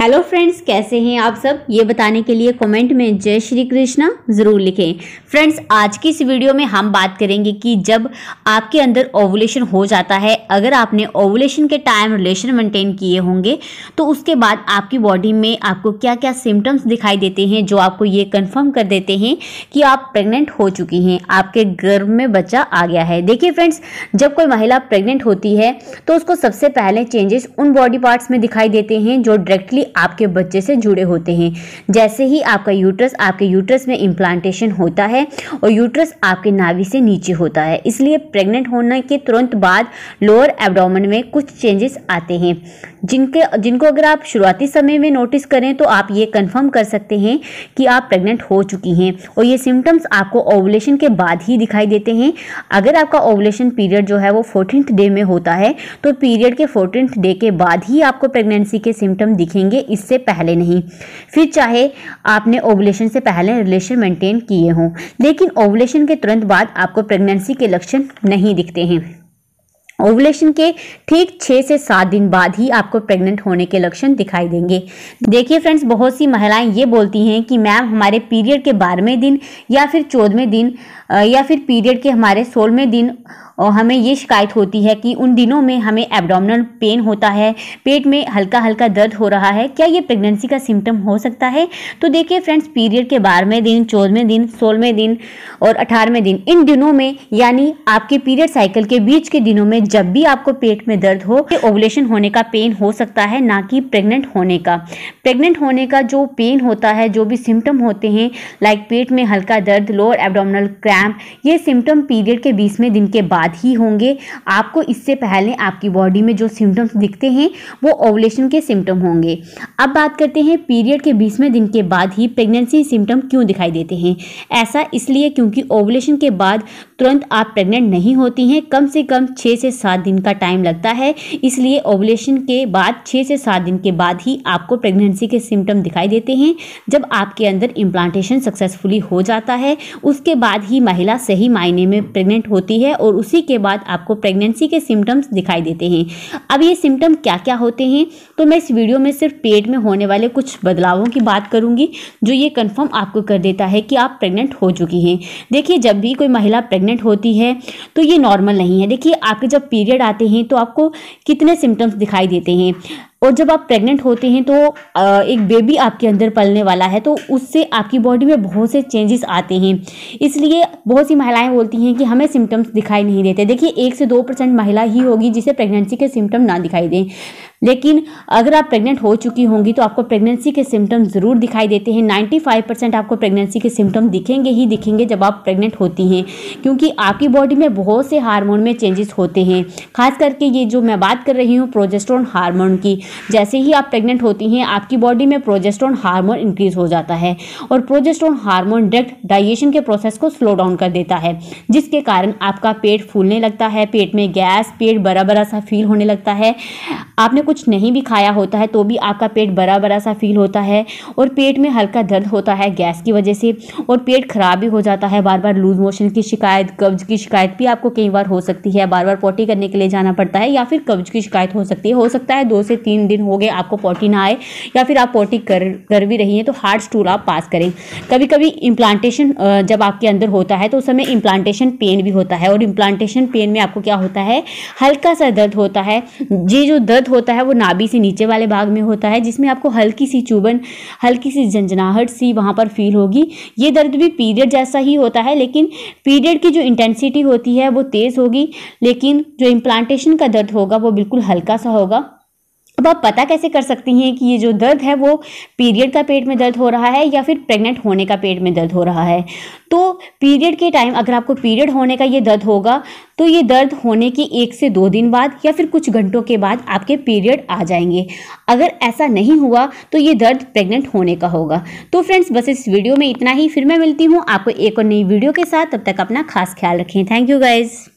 hello friends कैसे हैं आप सब ये बताने के लिए कमेंट में जय श्री कृष्णा ज़रूर लिखें फ्रेंड्स आज की इस वीडियो में हम बात करेंगे कि जब आपके अंदर ओवुलेशन हो जाता है अगर आपने ओवुलेशन के टाइम रिलेशन मेंटेन किए होंगे तो उसके बाद आपकी बॉडी में आपको क्या क्या सिम्टम्स दिखाई देते हैं जो आपको ये कन्फर्म कर देते हैं कि आप प्रेगनेंट हो चुकी हैं आपके गर्भ में बच्चा आ गया है देखिए फ्रेंड्स जब कोई महिला प्रेगनेंट होती है तो उसको सबसे पहले चेंजेस उन बॉडी पार्ट्स में दिखाई देते हैं जो डायरेक्टली आपके बच्चे से जुड़े होते हैं जैसे ही आपका यूट्रस आपके यूट्रस में इम्प्लांटेशन होता है और यूट्रस आपके नाभि से नीचे होता है इसलिए प्रेग्नेंट होने के तुरंत बाद लोअर एबडोमन में कुछ चेंजेस आते हैं जिनके जिनको अगर आप शुरुआती समय में नोटिस करें तो आप ये कन्फर्म कर सकते हैं कि आप प्रेग्नेंट हो चुकी हैं और ये सिम्टम्स आपको ओवलेशन के बाद ही दिखाई देते हैं अगर आपका ओवलेशन पीरियड जो है वो फोर्टीन डे में होता है तो पीरियड के फोर्टीन डे के बाद ही आपको प्रेगनेंसी के सिम्टम दिखेंगे चाहिए इससे पहले नहीं फिर चाहे आपने ओवलेशन से पहले रिलेशन मेंटेन किए हों लेकिन ओवलेशन के तुरंत बाद आपको प्रेगनेंसी के लक्षण नहीं दिखते हैं ओवुलेशन के ठीक छः से सात दिन बाद ही आपको प्रेग्नेंट होने के लक्षण दिखाई देंगे देखिए फ्रेंड्स बहुत सी महिलाएं ये बोलती हैं कि मैम हमारे पीरियड के बारहवें दिन या फिर चौदहवें दिन या फिर पीरियड के हमारे सोलहवें दिन और हमें ये शिकायत होती है कि उन दिनों में हमें एबडामिनल पेन होता है पेट में हल्का हल्का दर्द हो रहा है क्या ये प्रेगनेंसी का सिम्टम हो सकता है तो देखिए फ्रेंड्स पीरियड के बारहवें दिन चौदहवें दिन सोलहवें दिन और अठारहवें दिन इन दिनों में यानी आपके पीरियड साइकिल के बीच के दिनों में जब भी आपको पेट में दर्द हो तो ओवलेशन होने का पेन हो सकता है ना कि प्रेगनेंट होने का प्रेगनेंट होने का जो पेन होता है जो भी सिम्टम होते हैं लाइक पेट में हल्का दर्द लोअर एबडोमिनल क्रैम्प ये सिम्टम पीरियड के बीसवें दिन के बाद बाद ही होंगे आपको इससे पहले आपकी बॉडी में जो सिम्टम्स दिखते हैं वो ओवलेशन के सिम्टम होंगे अब बात करते हैं पीरियड के बीसवें दिन के बाद ही प्रेगनेंसी सिम्टम क्यों दिखाई देते हैं ऐसा इसलिए क्योंकि ओवलेशन के बाद तुरंत आप प्रेग्नेंट नहीं होती हैं कम से कम छः से सात दिन का टाइम लगता है इसलिए ओवलेशन के बाद छः से सात दिन के बाद ही आपको प्रेगनेंसी के सिम्टम दिखाई देते हैं जब आपके अंदर इम्प्लांटेशन सक्सेसफुली हो जाता है उसके बाद ही महिला सही मायने में प्रेग्नेंट होती है और उसी उसी के बाद आपको प्रेगनेंसी के सिम्टम्स दिखाई देते हैं अब ये सिम्टम क्या क्या होते हैं तो मैं इस वीडियो में सिर्फ पेट में होने वाले कुछ बदलावों की बात करूंगी जो ये कन्फर्म आपको कर देता है कि आप प्रेगनेंट हो चुकी हैं देखिए जब भी कोई महिला प्रेगनेंट होती है तो ये नॉर्मल नहीं है देखिए आपके जब पीरियड आते हैं तो आपको कितने सिम्टम्स दिखाई देते हैं और जब आप प्रेग्नेंट होते हैं तो एक बेबी आपके अंदर पलने वाला है तो उससे आपकी बॉडी में बहुत से चेंजेस आते हैं इसलिए बहुत सी महिलाएं बोलती हैं कि हमें सिम्टम्स दिखाई नहीं देते देखिए एक से दो परसेंट महिला ही होगी जिसे प्रेगनेंसी के सिम्टम ना दिखाई दें लेकिन अगर आप प्रेग्नेंट हो चुकी होंगी तो आपको प्रेगनेंसी के सिम्टम ज़रूर दिखाई देते हैं 95 परसेंट आपको प्रेगनेंसी के सिम्टम दिखेंगे ही दिखेंगे जब आप प्रेग्नेंट होती हैं क्योंकि आपकी बॉडी में बहुत से हार्मोन में चेंजेस होते हैं खास करके ये जो मैं बात कर रही हूँ प्रोजेस्ट्रॉन हारमोन की जैसे ही आप प्रेग्नेंट होती हैं आपकी बॉडी में प्रोजेस्ट्रॉन हारमोन इंक्रीज़ हो जाता है और प्रोजेस्ट्रॉन हारमोन डायरेक्ट डाइजेशन के प्रोसेस को स्लो डाउन कर देता है जिसके कारण आपका पेट फूलने लगता है पेट में गैस पेट बरा बरा सा फील होने लगता है आपने कुछ नहीं भी खाया होता है तो भी आपका पेट बड़ा बड़ा सा फील होता है और पेट में हल्का दर्द होता है गैस की वजह से और पेट खराब भी हो जाता है बार बार लूज मोशन की शिकायत कब्ज की शिकायत भी आपको कई बार हो सकती है बार बार पोटी करने के लिए जाना पड़ता है या फिर कब्ज की शिकायत हो सकती है हो सकता है दो से तीन दिन हो गए आपको पोटी ना आए या फिर आप पोटी कर कर भी रही हैं तो हार्ड स्टूल आप पास करें कभी कभी इम्प्लांटेशन जब आपके अंदर होता है तो उस समय इम्प्लांटेशन पेन भी होता है और इम्प्लांटेशन पेन में आपको क्या होता है हल्का सा दर्द होता है जी जो दर्द होता है है वो नाभि से नीचे वाले भाग में होता है जिसमें आपको हल्की सी चुभन हल्की सी झंझनाहट सी वहाँ पर फील होगी ये दर्द भी पीरियड जैसा ही होता है लेकिन पीरियड की जो इंटेंसिटी होती है वो तेज़ होगी लेकिन जो इम्प्लांटेशन का दर्द होगा वो बिल्कुल हल्का सा होगा अब आप पता कैसे कर सकती हैं कि ये जो दर्द है वो पीरियड का पेट में दर्द हो रहा है या फिर प्रेग्नेंट होने का पेट में दर्द हो रहा है तो पीरियड के टाइम अगर आपको पीरियड होने का ये दर्द होगा तो ये दर्द होने के एक से दो दिन बाद या फिर कुछ घंटों के बाद आपके पीरियड आ जाएंगे अगर ऐसा नहीं हुआ तो ये दर्द प्रेग्नेंट होने का होगा तो फ्रेंड्स बस इस वीडियो में इतना ही फिर मैं मिलती हूँ आपको एक और नई वीडियो के साथ तब तक अपना खास ख्याल रखें थैंक यू गाइज़